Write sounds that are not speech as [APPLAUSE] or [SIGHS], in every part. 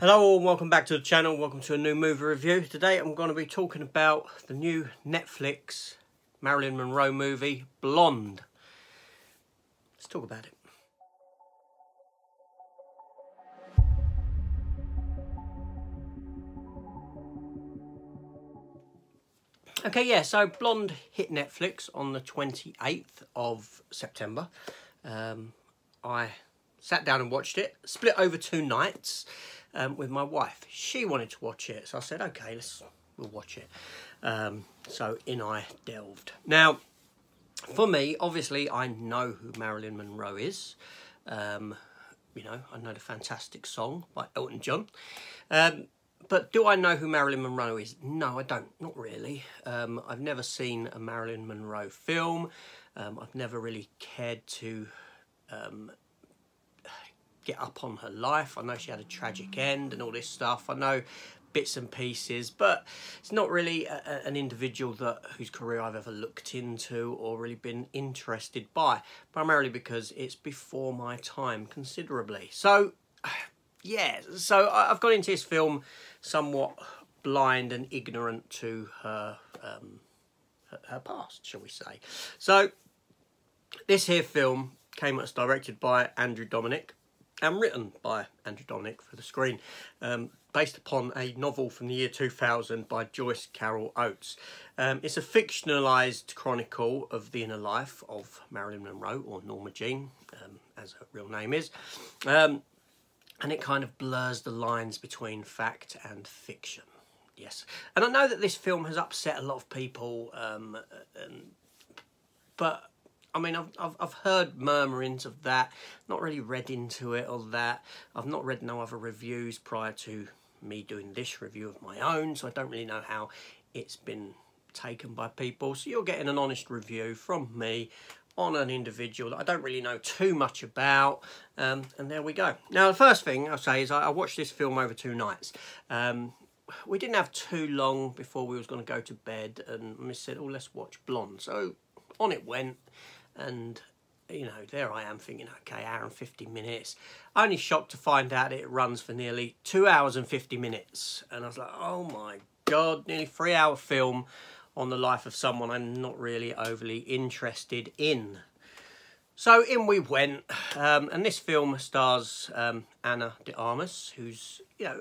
Hello all and welcome back to the channel, welcome to a new movie review. Today I'm going to be talking about the new Netflix Marilyn Monroe movie, Blonde. Let's talk about it. Okay, yeah, so Blonde hit Netflix on the 28th of September. Um, I sat down and watched it, split over two nights um, with my wife. She wanted to watch it, so I said, okay, let's we'll watch it. Um, so in I delved. Now, for me, obviously, I know who Marilyn Monroe is. Um, you know, I know the fantastic song by Elton John. Um, but do I know who Marilyn Monroe is? No, I don't. Not really. Um, I've never seen a Marilyn Monroe film. Um, I've never really cared to um, get up on her life. I know she had a tragic end and all this stuff. I know bits and pieces, but it's not really a, an individual that whose career I've ever looked into or really been interested by, primarily because it's before my time considerably. So, [SIGHS] yeah, so I, have gone into this film somewhat blind and ignorant to her um, her, her past, shall we say. So, this here film came, was directed by Andrew Dominic, and written by Andrew Dominic for the screen, um, based upon a novel from the year 2000 by Joyce Carol Oates. Um, it's a fictionalised chronicle of the inner life of Marilyn Monroe, or Norma Jean, um, as her real name is, um, and it kind of blurs the lines between fact and fiction. Yes, and I know that this film has upset a lot of people, um, but I mean, I've, I've, I've heard murmurings of that, not really read into it or that. I've not read no other reviews prior to me doing this review of my own, so I don't really know how it's been taken by people. So you're getting an honest review from me on an individual that I don't really know too much about. Um, and there we go. Now, the first thing I'll say is I, I watched this film over two nights. Um, we didn't have too long before we was going to go to bed and Miss said, oh, let's watch Blonde. So on it went and you know, there I am thinking, okay, hour and 50 minutes. Only shocked to find out it runs for nearly two hours and 50 minutes. And I was like, oh my God, nearly three hour film on the life of someone I'm not really overly interested in. So in we went, um, and this film stars um, Anna de Armas, who's, you know,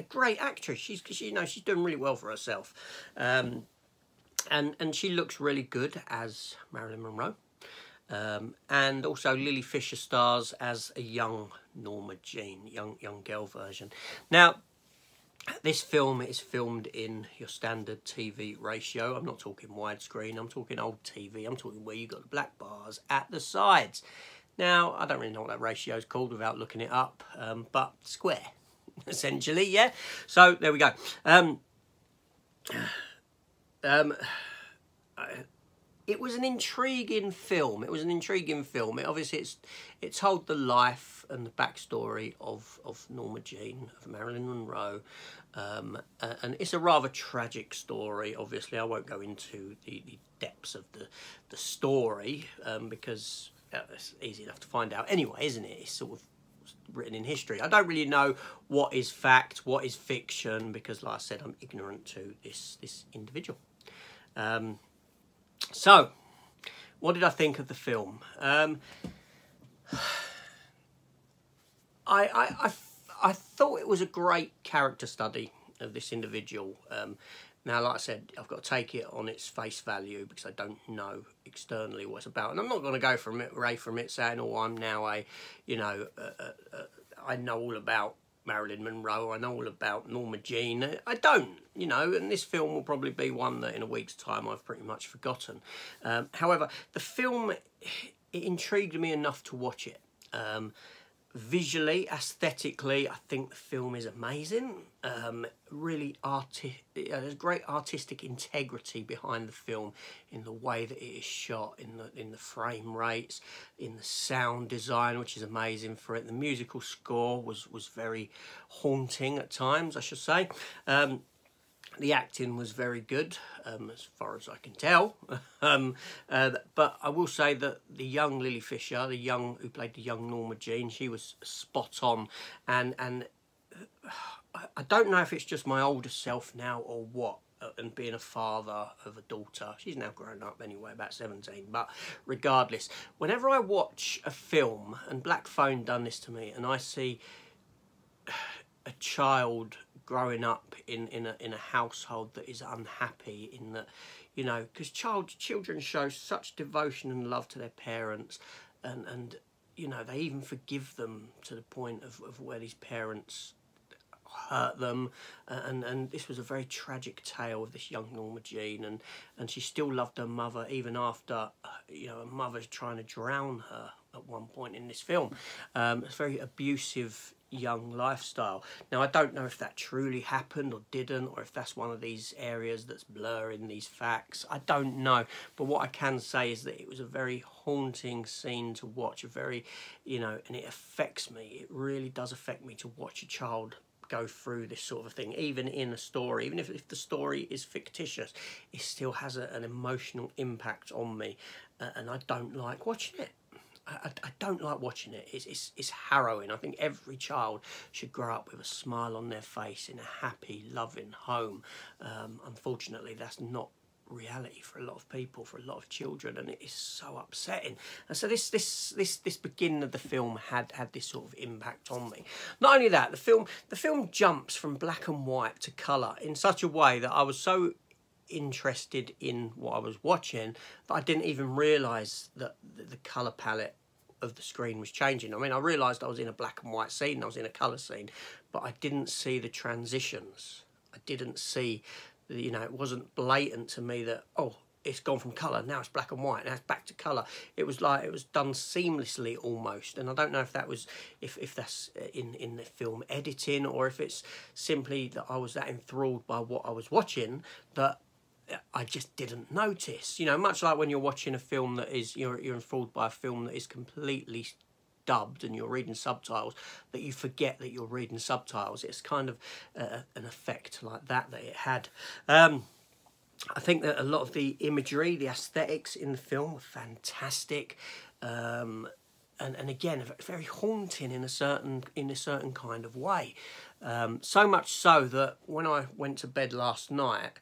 a great actress. She's, she, you know, she's doing really well for herself. Um, and, and she looks really good as Marilyn Monroe. Um, and also Lily Fisher stars as a young Norma Jean, young young girl version. Now, this film is filmed in your standard TV ratio. I'm not talking widescreen. I'm talking old TV. I'm talking where you got the black bars at the sides. Now, I don't really know what that ratio is called without looking it up, um, but square, [LAUGHS] essentially, yeah? So, there we go. Um, [SIGHS] um, I, it was an intriguing film. It was an intriguing film. It obviously it's it told the life and the backstory of of Norma Jean of Marilyn Monroe, um, and it's a rather tragic story. Obviously, I won't go into the, the depths of the the story um, because uh, it's easy enough to find out anyway, isn't it? It's sort of written in history. I don't really know what is fact, what is fiction, because, like I said, I'm ignorant to this this individual. Um, so, what did I think of the film? Um, [SIGHS] I, I, I, I, thought it was a great character study of this individual. Um, now, like I said, I've got to take it on its face value because I don't know externally what it's about. And I'm not going to go from it, Ray, from it saying, oh, I'm now a, you know, I know all about Marilyn Monroe, I know all about Norma Jean. I don't, you know, and this film will probably be one that in a week's time I've pretty much forgotten. Um, however, the film, it intrigued me enough to watch it. Um, visually, aesthetically, I think the film is amazing. Um, really, arti uh, there's great artistic integrity behind the film in the way that it is shot, in the in the frame rates, in the sound design, which is amazing for it. The musical score was was very haunting at times, I should say. Um, the acting was very good, um, as far as I can tell. [LAUGHS] um, uh, but I will say that the young Lily Fisher, the young who played the young Norma Jean, she was spot on, and and uh, I don't know if it's just my older self now or what. Uh, and being a father of a daughter, she's now grown up anyway, about 17. But regardless, whenever I watch a film, and Black Phone done this to me, and I see [SIGHS] a child growing up in in a, in a household that is unhappy in that you know because child children show such devotion and love to their parents and and you know they even forgive them to the point of, of where these parents hurt them and and this was a very tragic tale of this young Norma Jean and and she still loved her mother even after you know her mother's trying to drown her at one point in this film um, it's very abusive young lifestyle. Now, I don't know if that truly happened or didn't, or if that's one of these areas that's blurring these facts. I don't know. But what I can say is that it was a very haunting scene to watch, a very, you know, and it affects me. It really does affect me to watch a child go through this sort of thing even in a story even if, if the story is fictitious it still has a, an emotional impact on me uh, and i don't like watching it I, I, don't like watching it. It's, it's, it's harrowing. I think every child should grow up with a smile on their face in a happy, loving home. Um, unfortunately, that's not reality for a lot of people, for a lot of children, and it is so upsetting. And so this this this this beginning of the film had had this sort of impact on me. Not only that, the film the film jumps from black and white to colour in such a way that I was so interested in what I was watching that I didn't even realise that the colour palette of the screen was changing. I mean, I realised I was in a black and white scene, I was in a colour scene, but I didn't see the transitions. I didn't see, you know, it wasn't blatant to me that, oh, it's gone from colour, now it's black and white, now it's back to colour. It was like, it was done seamlessly almost. And I don't know if that was, if, if that's uh, in, in the film editing or if it's simply that I was that enthralled by what I was watching that I just didn't notice. You know, much like when you're watching a film that is, you're, you're enthralled by a film that is completely dubbed and you're reading subtitles, that you forget that you're reading subtitles. It's kind of uh, uh, an effect like that that it had. Um, I think that a lot of the imagery, the aesthetics in the film were fantastic. Um, and, and again, very haunting in a certain in a certain kind of way. Um, so much so that when I went to bed last night,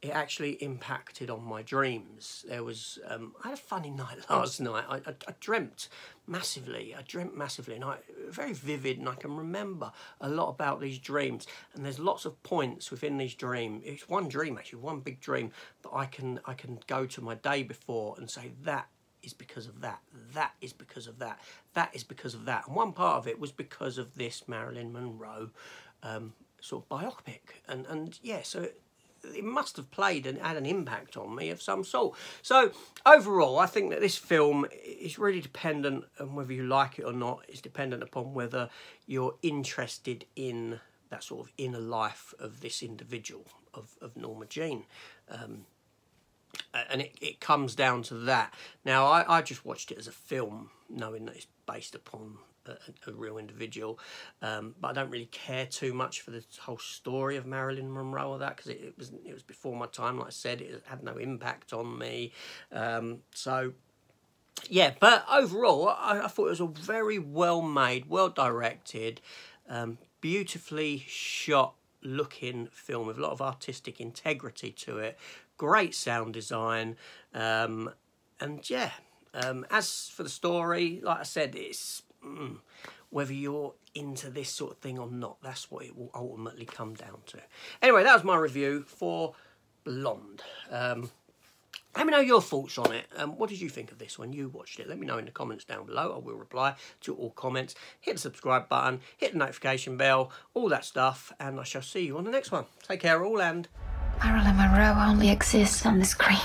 it actually impacted on my dreams. There was, um, I had a funny [LAUGHS] night last night. I, I, I, dreamt massively. I dreamt massively and I very vivid and I can remember a lot about these dreams. And there's lots of points within these dreams. It's one dream actually, one big dream that I can, I can go to my day before and say that is because of that, that is because of that, that is because of that. And one part of it was because of this Marilyn Monroe um, sort of biopic. And, and yeah, so it, it must have played and had an impact on me of some sort. So overall, I think that this film is really dependent on whether you like it or not. It's dependent upon whether you're interested in that sort of inner life of this individual, of, of Norma Jean. Um, and it, it comes down to that. Now, I, I just watched it as a film, knowing that it's based upon a, a real individual. Um, but I don't really care too much for the whole story of Marilyn Monroe or that because it, it, was it was before my time. Like I said, it had no impact on me. Um, so yeah, but overall, I, I, thought it was a very well made, well directed, um, beautifully shot looking film with a lot of artistic integrity to it. Great sound design, um, and yeah. Um, as for the story, like I said, it's mm, whether you're into this sort of thing or not. That's what it will ultimately come down to. Anyway, that was my review for Blonde. Um, let me know your thoughts on it. Um, what did you think of this when you watched it? Let me know in the comments down below. I will reply to all comments. Hit the subscribe button, hit the notification bell, all that stuff, and I shall see you on the next one. Take care all and... Marilyn Monroe only exists on the screen.